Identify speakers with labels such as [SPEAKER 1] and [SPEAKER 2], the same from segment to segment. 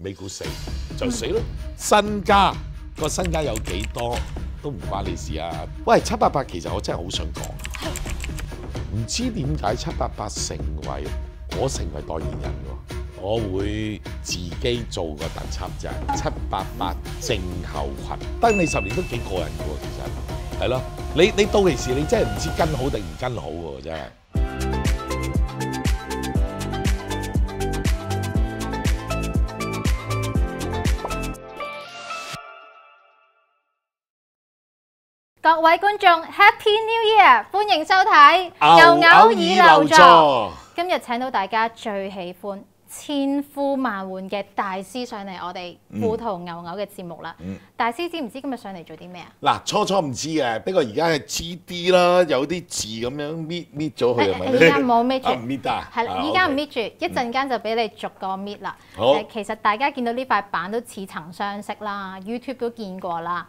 [SPEAKER 1] 美股死就死咯！身家个身家有几多都唔关你事啊！喂，七百八其实我真系好想讲，唔知点解七百八成为我成为代言人喎，我会自己做个特辑就七百八正后群，得你十年都几过瘾嘅，其实系咯，你你到期时你真系唔知跟好定唔跟好喎，真。
[SPEAKER 2] 各位觀眾，Happy New Year！歡迎收睇牛牛已留座。今日請到大家最喜歡千呼萬唤嘅大師上嚟，我哋附图牛牛嘅節目啦。大師知唔知今日上嚟做啲咩啊？
[SPEAKER 1] 嗱，初初唔知嘅，不過而家知啲啦，有啲字咁樣搣搣咗佢。而家冇搣住，搣 得啦，而家唔搣
[SPEAKER 2] 住，一陣間就俾你逐個搣啦。好，其實大家見到呢塊板都似曾相識啦，YouTube 都見過啦。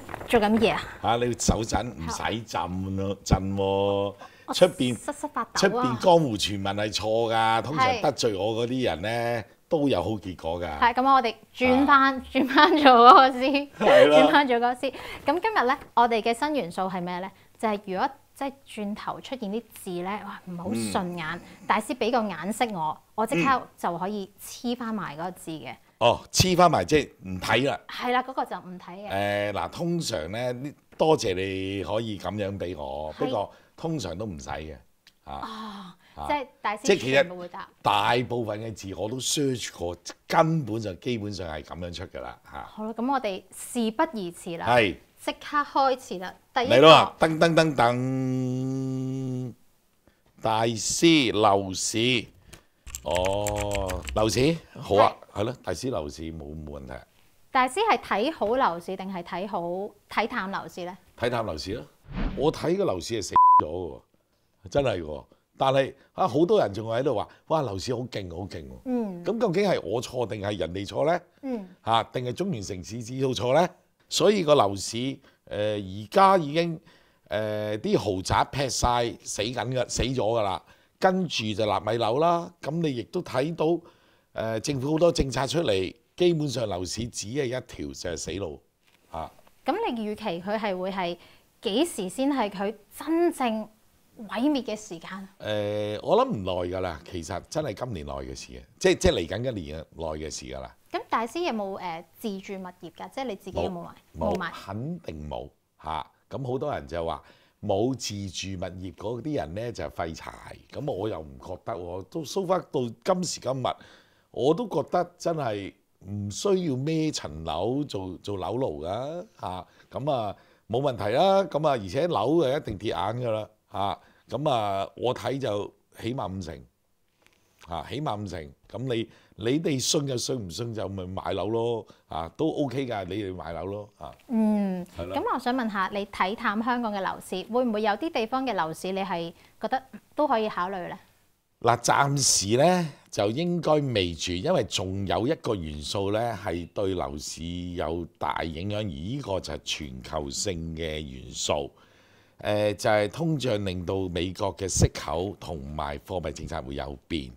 [SPEAKER 2] 做緊嘢啊！
[SPEAKER 1] 嚇你手震唔使浸咯，震喎出邊失
[SPEAKER 2] 失出邊江
[SPEAKER 1] 湖傳聞係錯㗎，通常得罪我嗰啲人咧都有好結果㗎。係
[SPEAKER 2] 咁我哋轉翻轉翻做嗰個師，轉翻做嗰個師。咁今日咧，我哋嘅新元素係咩咧？就係如果即係轉頭出現啲字咧，哇唔係好順眼，大師俾個眼識我，我即刻就可以黐翻埋嗰個字嘅。
[SPEAKER 1] 哦，黐翻埋即係唔睇啦。
[SPEAKER 2] 係啦，嗰個就唔睇嘅。
[SPEAKER 1] 誒嗱，通常咧，多謝你可以咁樣俾我。不過通常都唔使嘅。啊，即係
[SPEAKER 2] 大師，即係其實
[SPEAKER 1] 大部分嘅字我都 search 過，根本就基本上係咁樣出㗎啦。嚇！好
[SPEAKER 2] 啦，咁我哋事不宜遲啦，係即刻開始啦。第一個，
[SPEAKER 1] 噔噔噔噔，大師樓市，哦樓市，好啊。系咯，大師樓市冇冇問題。
[SPEAKER 2] 大師係睇好樓市定係睇好睇淡樓市咧？
[SPEAKER 1] 睇淡樓市咯，我睇個樓市係死咗喎，真係喎。但係啊，好多人仲喺度話：，哇，樓市好勁，好勁喎。嗯。咁究竟係我錯定係人哋錯咧？嗯。嚇，定係中原城市指數錯咧？所以個樓市誒，而家已經誒啲豪宅劈晒死緊嘅，死咗㗎啦。跟住就納米樓啦。咁你亦都睇到。政府好多政策出嚟，基本上樓市只係一條就係死路嚇。
[SPEAKER 2] 咁你預期佢係會係幾時先係佢真正毀滅嘅時間？
[SPEAKER 1] 誒，我諗唔耐㗎啦，其實真係今年內嘅事嘅，即係即係嚟緊一年內嘅事㗎啦。
[SPEAKER 2] 咁，大師有冇誒自住物業㗎？即係你自己有冇買？冇買，
[SPEAKER 1] 肯定冇嚇。咁好多人就話冇自住物業嗰啲人咧就係廢柴，咁我又唔覺得喎。都收翻到今時今日。我都覺得真係唔需要孭層樓做做樓奴噶嚇，咁啊冇問題啦，咁啊而且樓啊一定跌眼噶啦嚇，咁啊我睇就起碼五成嚇，起碼五成，咁你你哋信就信，唔信就咪買樓咯嚇，都 OK 㗎，你哋買樓咯嚇。
[SPEAKER 2] 嗯，咁我想問下你睇探香港嘅樓市，會唔會有啲地方嘅樓市你係覺得都可以考慮咧？
[SPEAKER 1] 嗱，暫時咧。就應該未住，因為仲有一個元素咧，係對樓市有大影響。而依個就係全球性嘅元素。誒，就係通脹令到美國嘅息口同埋貨幣政策會有變。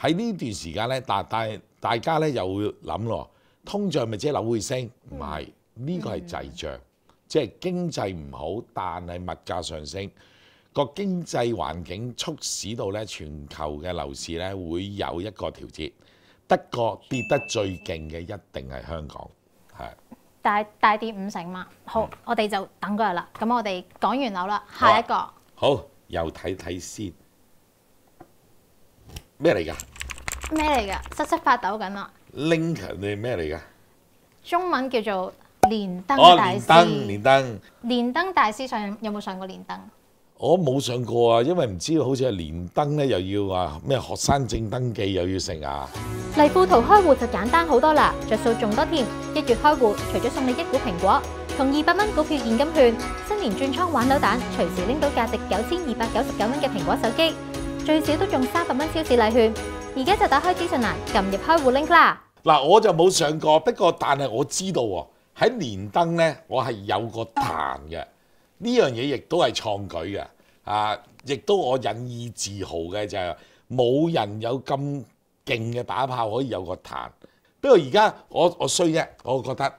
[SPEAKER 1] 喺呢段時間咧，大大大家咧又會諗咯，通脹咪即係樓會升？唔係呢個係滯脹，即係經濟唔好，但係物價上升。個經濟環境促使到咧，全球嘅樓市咧會有一個調節。德國跌得最勁嘅一定係香港，係
[SPEAKER 2] 大大跌五成嘛。好，我哋就等過嚟啦。咁我哋講完樓啦，下一個
[SPEAKER 1] 好又睇睇先咩嚟㗎？
[SPEAKER 2] 咩嚟㗎？瑟瑟發抖緊啦
[SPEAKER 1] ！linker 你咩嚟㗎？
[SPEAKER 2] 中文叫做連登大師。哦，連登，連登。連登大師上有冇上過連登？
[SPEAKER 1] 我冇上過啊，因為唔知好似係連登咧又要話咩學生證登記又要成啊。
[SPEAKER 2] 利富途開户就簡單好多啦，着數仲多添。一月開户，除咗送你一股蘋果同二百蚊股票現金券，新年轉倉玩扭蛋，隨時拎到價值九千二百九十九蚊嘅蘋果手機，最少都中三百蚊超市禮券。而家就打開資訊欄，撳入開户 link 啦。
[SPEAKER 1] 嗱，我就冇上過，不過但係我知道喎，喺連登咧，我係有個彈嘅。呢樣嘢亦都係創舉嘅，啊！亦都我引以自豪嘅就係冇人有咁勁嘅打炮可以有個彈。不過而家我我衰啫，我覺得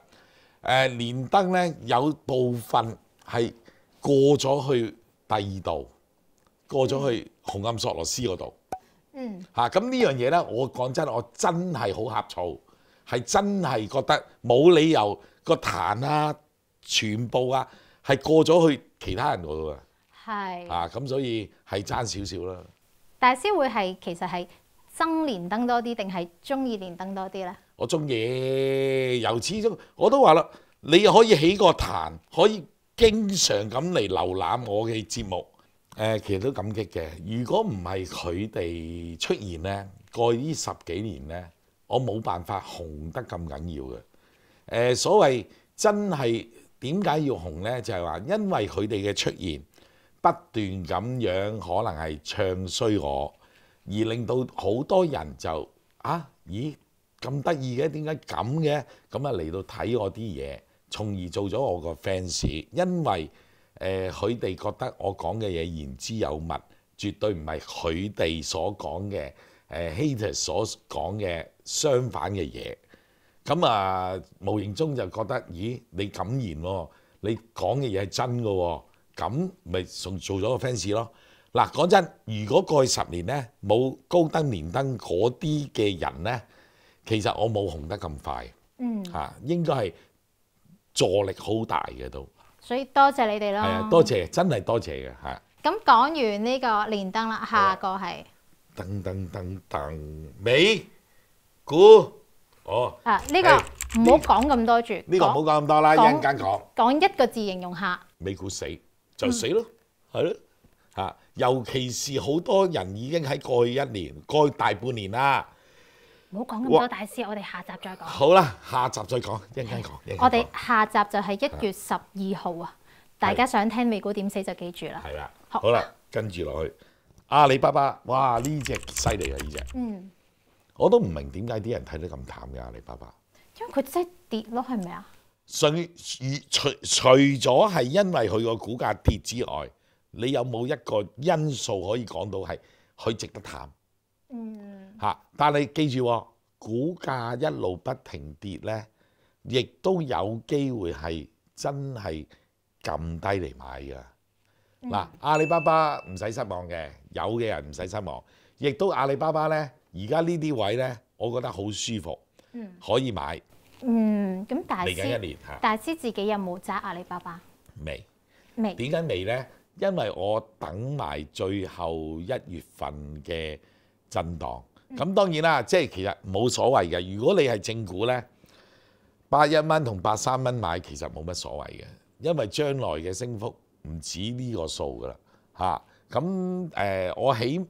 [SPEAKER 1] 誒連登咧有部分係過咗去第二度，過咗去紅暗索羅斯嗰度。嗯。嚇！咁呢樣嘢咧，我講真，我真係好呷醋，係真係覺得冇理由個彈啊，全部啊～係過咗去其他人度㗎，
[SPEAKER 2] 係啊
[SPEAKER 1] 咁所以係爭少少啦。
[SPEAKER 2] 大師會係其實係增年登多啲定係中意年登多啲咧？
[SPEAKER 1] 我中意，由始終我都話啦，你可以起個壇，可以經常咁嚟瀏覽我嘅節目，誒其實都感激嘅。如果唔係佢哋出現咧，過呢十幾年咧，我冇辦法紅得咁緊要嘅。誒所謂真係。點解要紅呢？就係話，因為佢哋嘅出現不斷咁樣，可能係唱衰我，而令到好多人就啊，咦咁得意嘅，點解咁嘅？咁啊嚟到睇我啲嘢，從而做咗我個 fans，因為誒佢哋覺得我講嘅嘢言之有物，絕對唔係佢哋所講嘅誒 hater 所講嘅相反嘅嘢。咁啊，無形中就覺得，咦？你感言喎，你講嘅嘢係真嘅喎，咁咪做做咗個 fans 咯。嗱，講真，如果過去十年咧冇高登、連登嗰啲嘅人咧，其實我冇紅得咁快。嗯。嚇，應該係助力好大嘅都。
[SPEAKER 2] 所以多謝你哋咯。係啊，多
[SPEAKER 1] 謝，真係多謝嘅嚇。
[SPEAKER 2] 咁講完呢個連登啦，下個係。
[SPEAKER 1] 噔噔噔噔，尾股。哦，
[SPEAKER 2] 啊，呢个唔好讲咁多住，呢个唔好
[SPEAKER 1] 讲咁多啦，一阵间讲，
[SPEAKER 2] 讲一个字形容下，
[SPEAKER 1] 美股死就死咯，系咯，吓，尤其是好多人已经喺过去一年，过大半年啦，
[SPEAKER 2] 唔好讲咁多，大师，我哋下集再讲。好
[SPEAKER 1] 啦，下集再一讲，一阵间讲。我哋
[SPEAKER 2] 下集就系一月十二号啊，大家想听美股点死就记住啦。系啦，
[SPEAKER 1] 好啦，跟住落去，阿里巴巴，哇，呢只犀利啊，呢只。嗯。我都唔明點解啲人睇得咁淡嘅阿里巴巴，
[SPEAKER 2] 因為佢真係跌咯，係咪啊？
[SPEAKER 1] 所以除除咗係因為佢個股價跌之外，你有冇一個因素可以講到係佢值得淡？嗯，嚇！但係記住，股價一路不停跌咧，亦都有機會係真係撳低嚟買噶。嗱，阿里巴巴唔使失望嘅，有嘅人唔使失望，亦都阿里巴巴咧。而家呢啲位咧，我覺得好舒服，可以買。
[SPEAKER 2] 嗯，咁大師，大師自己有冇揸阿里巴巴？未，未。
[SPEAKER 1] 點解未咧？因為我等埋最後一月份嘅震盪。咁當然啦，即係其實冇所謂嘅。如果你係正股咧，八一蚊同八三蚊買，其實冇乜所謂嘅，因為將來嘅升幅唔止呢個數噶啦。嚇，咁誒，我起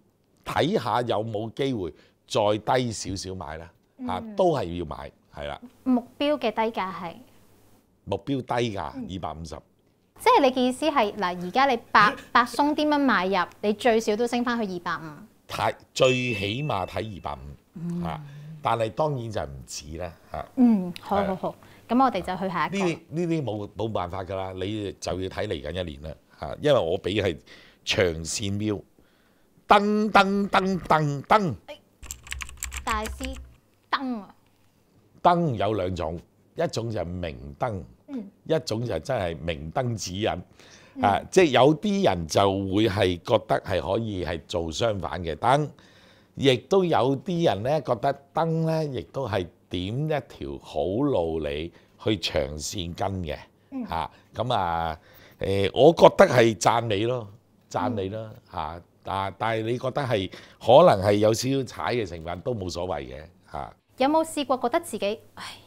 [SPEAKER 1] 睇下有冇機會。再低少少買啦，嚇都係要買，係啦。
[SPEAKER 2] 目標嘅低價係
[SPEAKER 1] 目標低價二百五十，
[SPEAKER 2] 即係你嘅意思係嗱，而家你百白松 啲蚊買入，你最少都升翻去二百五。
[SPEAKER 1] 睇最起碼睇二百五嚇，但係當然就唔止啦嚇。
[SPEAKER 2] 嗯，好好好，咁我哋就去下一個。呢啲
[SPEAKER 1] 呢啲冇冇辦法㗎啦，你就要睇嚟緊一年啦嚇，因為我俾係長線瞄，噔噔噔噔噔。
[SPEAKER 2] 大师灯啊！
[SPEAKER 1] 灯有兩種，一種就明燈，一種就真係明燈指引啊！即係有啲人就會係覺得係可以係做相反嘅燈，亦都有啲人咧覺得燈咧，亦都係點一條好路你去長線跟嘅嚇。咁啊，誒，我覺得係讚你咯，讚你啦嚇！啊！但係你覺得係可能係有少少踩嘅成分都冇所謂嘅嚇。
[SPEAKER 2] 有冇試過覺得自己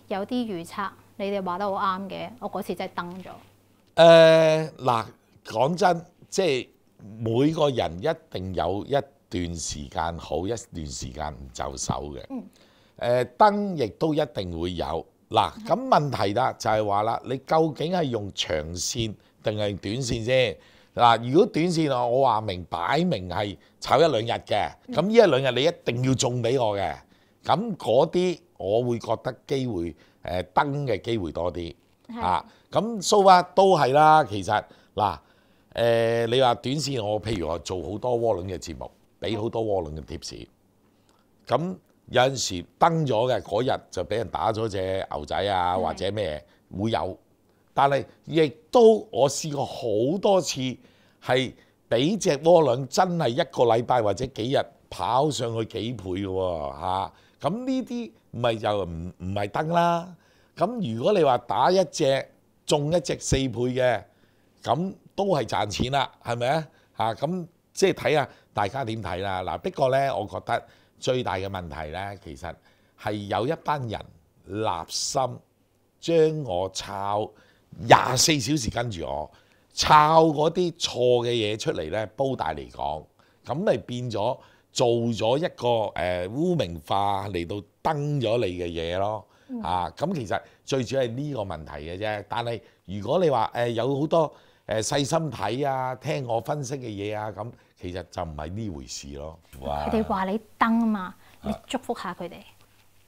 [SPEAKER 2] 有啲預測？你哋話得好啱嘅，我嗰次真係登咗。
[SPEAKER 1] 誒嗱，講真，即係每個人一定有一段時間好，一段時間唔就手嘅。嗯。誒登亦都一定會有。嗱咁問題啦，就係話啦，你究竟係用長線定係短線先？嗱，如果短線我我話明擺明係炒一兩日嘅，咁呢一兩日你一定要中俾我嘅，咁嗰啲我會覺得機會誒登嘅機會多啲嚇。咁蘇伯都係啦，其實嗱誒，你話短線我譬如我做好多鍋輪嘅節目，俾好多鍋輪嘅貼士，咁有陣時登咗嘅嗰日就俾人打咗隻牛仔啊或者咩會有。但係亦都我試過好多次係俾只蝸輪真係一個禮拜或者幾日跑上去幾倍喎嚇！咁呢啲咪又唔唔係得啦？咁如果你話打一隻中一隻四倍嘅，咁都係賺錢啦，係咪啊？嚇！咁即係睇下大家點睇啦。嗱，不過咧，我覺得最大嘅問題咧，其實係有一班人立心將我抄。廿四小時跟住我，抄嗰啲錯嘅嘢出嚟咧，煲大嚟講，咁咪變咗做咗一個誒污名化嚟到登咗你嘅嘢咯啊，咁其實最主要係呢個問題嘅啫。但係如果你話誒有好多誒細心睇啊，聽我分析嘅嘢啊，咁其實就唔係呢回事咯。佢哋
[SPEAKER 2] 話你登啊嘛，你祝福下佢哋。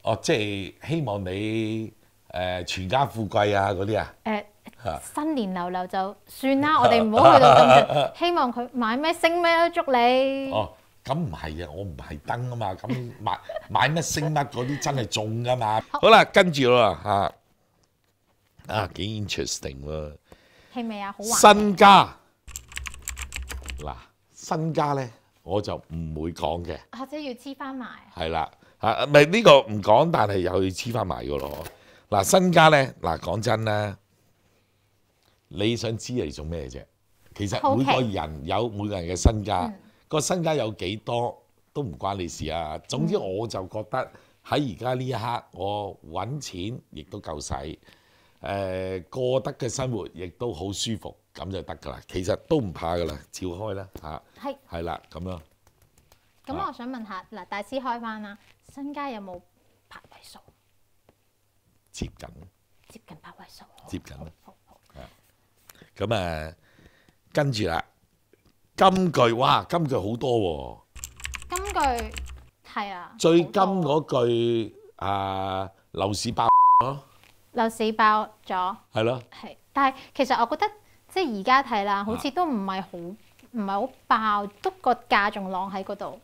[SPEAKER 1] 哦，即係希望你。誒，全家富貴啊，嗰啲啊，
[SPEAKER 2] 誒，新年流流就算啦，我哋唔好去到咁樣。希望佢買咩升咩，祝你。哦，
[SPEAKER 1] 咁唔係啊，我唔係燈啊嘛，咁買 買乜升乜嗰啲真係中噶嘛。好啦，跟住咯，嚇，啊幾 interesting 喎，係咪啊，好新家嗱，新家咧我就唔會講嘅，
[SPEAKER 2] 或者要黐翻埋。
[SPEAKER 1] 係啦，嚇，咪呢個唔講，但係又要黐翻埋噶咯。嗱身家咧，嗱講真啦，你想知係做咩啫？其實每個人有每個人嘅身家，個身家有幾多都唔關你事啊。總之我就覺得喺而家呢一刻，我揾錢亦都夠使，誒過得嘅生活亦都好舒服，咁就得㗎啦。其實都唔怕㗎啦，照開啦嚇，係啦咁樣。咁我
[SPEAKER 2] 想問下嗱，大師開翻啦，身家有冇？接近接近八位數，
[SPEAKER 1] 接近。咁啊，跟住啦，金句哇，金句好多喎。
[SPEAKER 2] 金句係啊。
[SPEAKER 1] 最金嗰句啊，樓市爆咗。
[SPEAKER 2] 樓市爆咗。係咯。係，但係其實我覺得即係而家睇啦，好似都唔係好唔係好爆，都個價仲晾喺嗰度。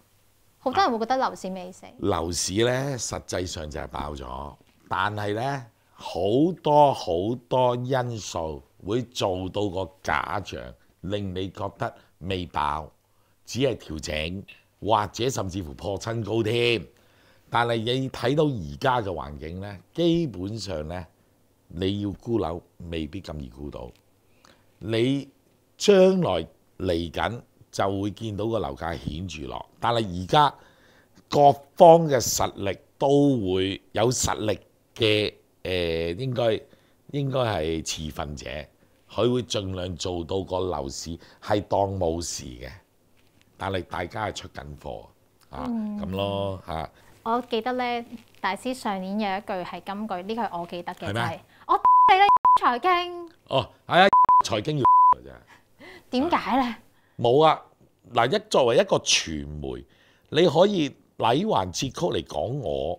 [SPEAKER 2] 好多人會覺得樓市未死。
[SPEAKER 1] 樓市咧，實際上就係爆咗。但係咧，好多好多因素會做到個假象，令你覺得未爆，只係調整，或者甚至乎破親高添。但係你睇到而家嘅環境咧，基本上咧，你要沽樓未必咁易估到。你將來嚟緊就會見到個樓價顯著落，但係而家各方嘅實力都會有實力。嘅誒應該應該係持份者，佢會盡量做到個樓市係當冇事嘅，但係大家係出緊貨啊咁咯嚇。
[SPEAKER 2] 我記得咧，大師上年有一句係金句，呢句我記得嘅。係我你啦 財經。
[SPEAKER 1] 哦，係啊，財經要
[SPEAKER 2] 點解咧？
[SPEAKER 1] 冇啊！嗱，一作為一個傳媒，你可以禮還節曲嚟講我。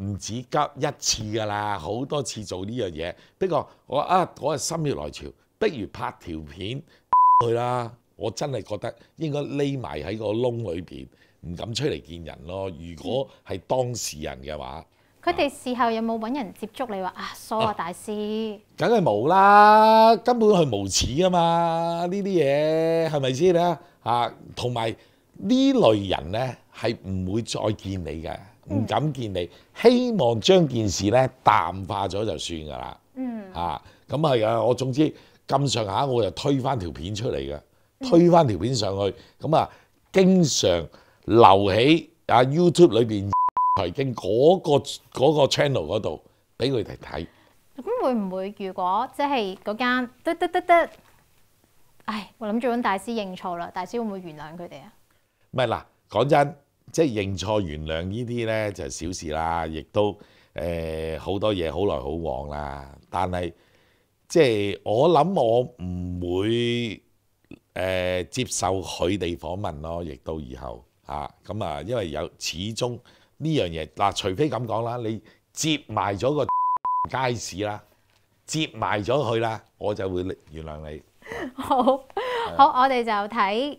[SPEAKER 1] 唔止急一次㗎啦，好多次做呢樣嘢。不過我啊嗰日心血來潮，不如拍條片去 啦。我真係覺得應該匿埋喺個窿裏邊，唔敢出嚟見人咯。如果係當事人嘅話，
[SPEAKER 2] 佢哋事後有冇揾人接觸你話啊？疏啊，大師，
[SPEAKER 1] 梗係冇啦，根本係無恥啊嘛！呢啲嘢係咪先咧？啊，同埋呢類人咧係唔會再見你嘅。唔敢見你，希望將件事咧淡化咗就算噶啦。嗯。嚇，咁啊，我總之咁上下，我就推翻條片出嚟嘅，推翻條片上去，咁啊，經常留喺啊 YouTube 裏邊 財經嗰個嗰個 channel 嗰度俾佢哋睇。
[SPEAKER 2] 咁會唔會如果即係嗰間得得得得，唉，我諗住揾大師認錯啦，大師會唔會原諒佢哋啊？
[SPEAKER 1] 唔係嗱，講真。即係認錯、原諒呢啲咧就小事啦，亦都誒好多嘢好來好往啦。但係即係我諗我唔會誒接受佢哋訪問咯，亦到以後嚇咁啊，因為有始終呢樣嘢嗱，除非咁講啦，你接埋咗個 街市啦，接埋咗佢啦，我就會原諒你。好
[SPEAKER 2] 好，我哋就睇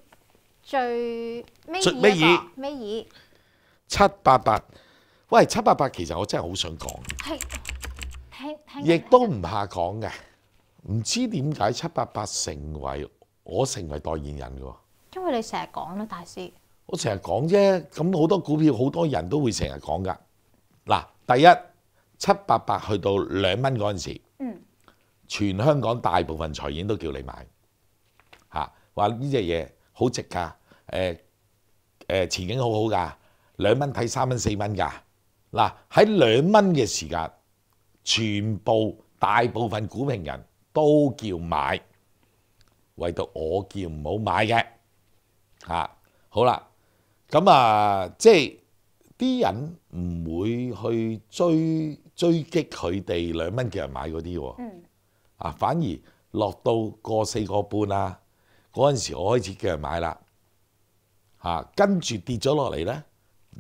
[SPEAKER 2] 最。咩二？咩
[SPEAKER 1] 七八八，喂，七八八，其实我真系好想
[SPEAKER 2] 讲，听亦
[SPEAKER 1] 都唔怕讲嘅，唔知点解七八八成为我成为代言人嘅喎？
[SPEAKER 2] 因为你成日讲啦，大师，
[SPEAKER 1] 我成日讲啫。咁好多股票，好多人都会成日讲噶。嗱，第一，七八八去到两蚊嗰阵时，嗯，全香港大部分财险都叫你买，吓，话呢只嘢好值噶，诶。前景好好㗎，兩蚊睇三蚊四蚊㗎。嗱喺兩蚊嘅時間，全部大部分股評人都叫買，唯獨我叫唔好買嘅。嚇，好啦，咁啊，即係啲人唔會去追追擊佢哋兩蚊叫人買嗰啲喎。啊，反而落到個四個半啊，嗰陣時我開始叫人買啦。嚇，跟住跌咗落嚟咧，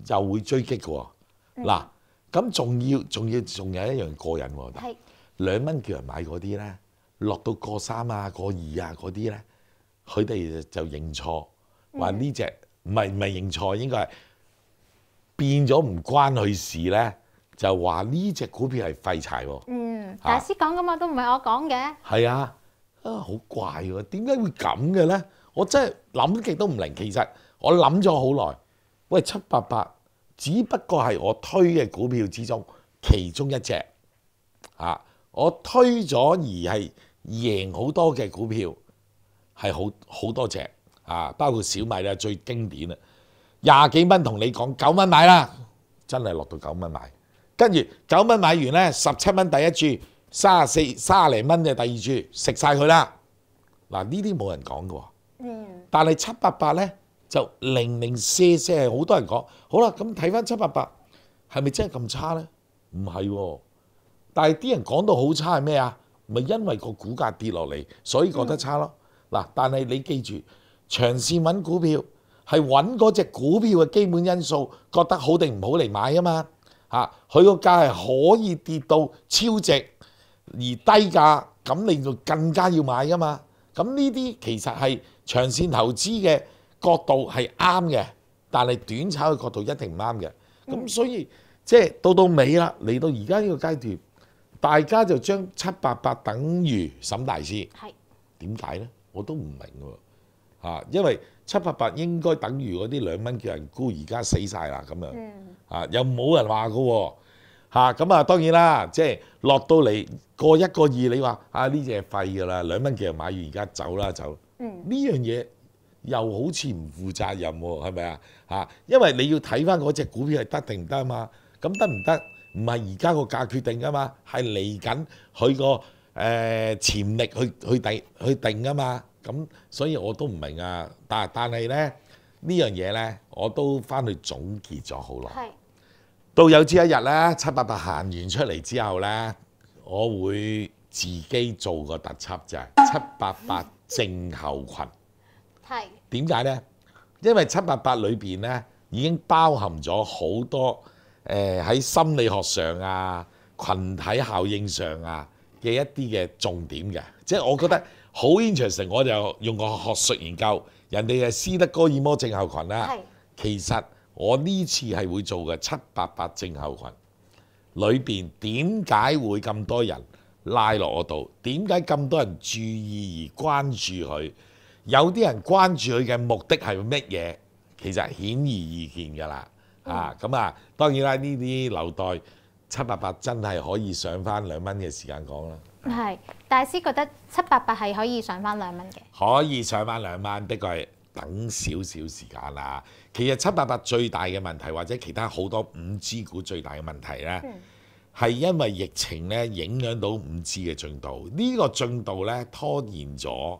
[SPEAKER 1] 就會追擊嘅喎。嗱，咁仲要仲要仲有一樣過癮喎，兩蚊叫人買嗰啲咧，落到過三啊過二啊嗰啲咧，佢哋就認錯話呢只唔係唔係認錯，應該係變咗唔關佢事咧，就話呢只股票係廢柴喎。
[SPEAKER 2] 嗯，大師講噶嘛，都唔係我講嘅。
[SPEAKER 1] 係啊，啊好怪喎，點解會咁嘅咧？我真係諗極都唔明，其實。我諗咗好耐，喂七八八，只不過係我推嘅股票之中其中一隻啊！我推咗而係贏好多嘅股票係好好多隻啊！包括小米啦，最經典啦，廿幾蚊同你講九蚊買啦，真係落到九蚊買，跟住九蚊買完咧，十七蚊第一注，三十四三廿零蚊嘅第二注，食晒佢啦！嗱呢啲冇人講嘅喎，但係七八八咧。就零零舍舍係好多人講，好啦，咁睇翻七八八係咪真係咁差咧？唔係喎，但係啲人講到好差係咩啊？咪因為個股價跌落嚟，所以覺得差咯。嗱，但係你記住，長線揾股票係揾嗰只股票嘅基本因素，覺得好定唔好嚟買啊嘛。嚇，佢個價係可以跌到超值而低價，咁你就更加要買噶嘛。咁呢啲其實係長線投資嘅。角度係啱嘅，但係短炒嘅角度一定唔啱嘅。咁所以即係到到尾啦，嚟到而家呢個階段，大家就將七八八等於沈大師，係點解咧？我都唔明喎。嚇，因為七八八應該等於嗰啲兩蚊叫人沽，而家死晒啦咁樣。嚇，又冇人話嘅喎。嚇，咁啊當然啦，即係落到嚟過一個二，你話啊呢只係廢㗎啦，兩蚊叫人買完而家走啦走。呢樣嘢。又好似唔負責任喎，係咪啊？因為你要睇翻嗰只股票係得定唔得啊嘛。咁得唔得？唔係而家個價決定噶嘛，係嚟緊佢個誒潛力去去定去定噶嘛。咁所以我都唔明啊。但但係咧呢樣嘢咧，我都翻去總結咗好耐。到有朝一日咧，七八八行完出嚟之後咧，我會自己做個特輯，就係七八八正後群。點解咧？因為七八八裏邊咧已經包含咗好多誒喺心理學上啊、群體效應上啊嘅一啲嘅重點嘅，即係我覺得好 interesting。我就用個學術研究，人哋嘅斯德哥爾摩症候群啦。其實我呢次係會做嘅七八八症候群裏邊點解會咁多人拉落我度？點解咁多人注意而關注佢？有啲人關注佢嘅目的係乜嘢，其實顯而易見㗎啦。啊，咁啊，當然啦，呢啲留待七八八真係可以上翻兩蚊嘅時間講啦。
[SPEAKER 2] 係，大師覺得七八八係可以上翻兩蚊嘅。
[SPEAKER 1] 可以上翻兩蚊，的確係等少少時間啦。其實七八八最大嘅問題，或者其他好多五 G 股最大嘅問題咧，係因為疫情咧影響到五 G 嘅進度，呢個進度咧拖延咗。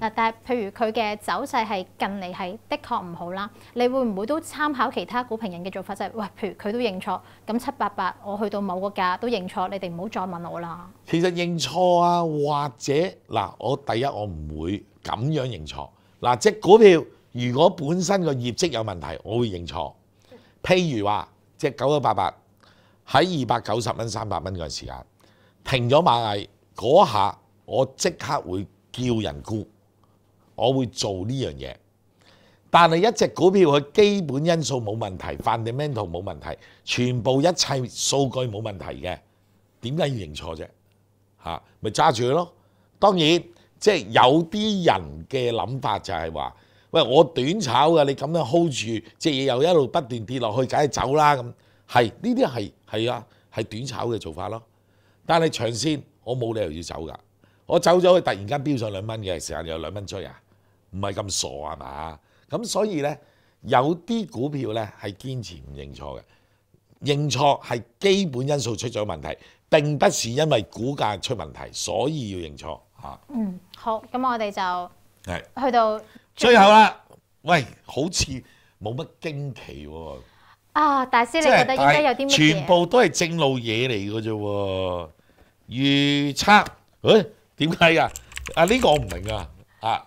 [SPEAKER 2] 嗱，但係譬如佢嘅走勢係近嚟係的確唔好啦，你會唔會都參考其他股評人嘅做法？就係喂，譬如佢都認錯，咁七八八，我去到某個價都認錯，你哋唔好再問我啦。
[SPEAKER 1] 其實認錯啊，或者嗱，我第一我唔會咁樣認錯。嗱，只股票如果本身個業績有問題，我會認錯。譬如話，只九九八八喺二百九十蚊、三百蚊嗰時間停咗馬藝嗰下，我即刻會叫人沽。我會做呢樣嘢，但係一隻股票佢基本因素冇問題，fundamental 冇問題，全部一切數據冇問題嘅，點解要認錯啫？嚇，咪揸住佢咯。當然，即係有啲人嘅諗法就係話：，喂，我短炒㗎，你咁樣 hold 住，只嘢又一路不斷跌落去，梗係走啦咁。係呢啲係係啊，係短炒嘅做法咯。但係長線我冇理由要走㗎，我走咗佢突然間飆上兩蚊嘅時間有兩蚊追啊！唔系咁傻係嘛，咁所以咧有啲股票咧系坚持唔认错嘅，认错系基本因素出咗问题，并不是因为股价出问题，所以要认错吓。
[SPEAKER 2] 嗯，好，咁我哋就系去到
[SPEAKER 1] 最后啦。喂，好似冇乜惊奇喎
[SPEAKER 2] 啊，大师你觉得应该有啲乜全
[SPEAKER 1] 部都系正路嘢嚟嘅啫。预测诶，点解啊？啊呢个我唔明啊。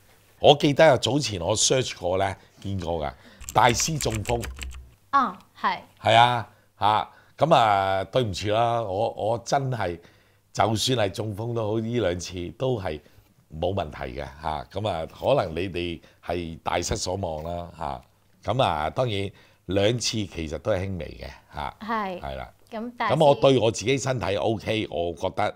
[SPEAKER 1] 我記得啊，早前我 search 過咧，見過噶大師中風。
[SPEAKER 2] 啊，係。
[SPEAKER 1] 係啊，嚇咁啊，對唔住啦，我我真係就算係中風都好，呢兩次都係冇問題嘅嚇。咁啊，可能你哋係大失所望啦嚇。咁啊，當然兩次其實都係輕微嘅嚇。
[SPEAKER 2] 係。係啦。咁咁，我
[SPEAKER 1] 對我自己身體 OK，我覺得。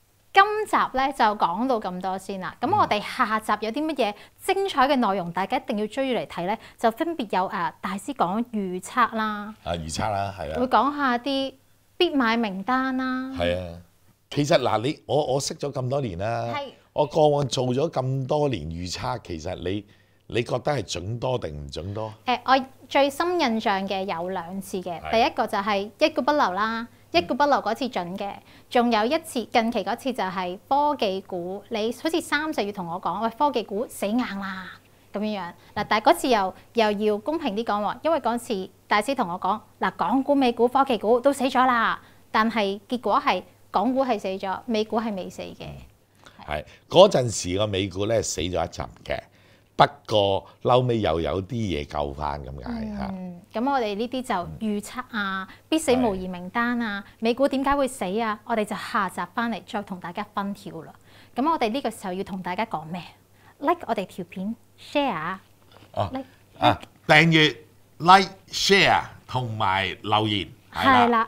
[SPEAKER 2] 今集咧就講到咁多先啦。咁我哋下集有啲乜嘢精彩嘅內容，大家一定要追住嚟睇咧。就分別有誒，大師講預測啦，
[SPEAKER 1] 啊預測啦，係啊，會
[SPEAKER 2] 講下啲必買名單啦。
[SPEAKER 1] 係啊，其實嗱，你我我識咗咁多年啦，我過往做咗咁多年預測，其實你你覺得係準多定唔準多？
[SPEAKER 2] 誒，我最深印象嘅有兩次嘅，第一個就係一個不留啦。一顧不留嗰次準嘅，仲有一次近期嗰次就係科技股，你好似三四月同我講，喂科技股死硬啦咁樣樣。嗱，但係嗰次又又要公平啲講喎，因為嗰次大師同我講，嗱港股、美股、科技股都死咗啦，但係結果係港股係死咗，美股係未死嘅。
[SPEAKER 1] 係嗰陣時個美股咧死咗一陣嘅。不過，嬲尾又有啲嘢救翻咁
[SPEAKER 2] 解嚇。嗯，咁我哋呢啲就預測啊，必死無疑名單啊，美股點解會死啊？我哋就下集翻嚟再同大家分條啦。咁我哋呢個時候要同大家講咩？Like 我哋條片，Share，
[SPEAKER 1] 訂閱，Like，Share 同埋留言係
[SPEAKER 2] 啦。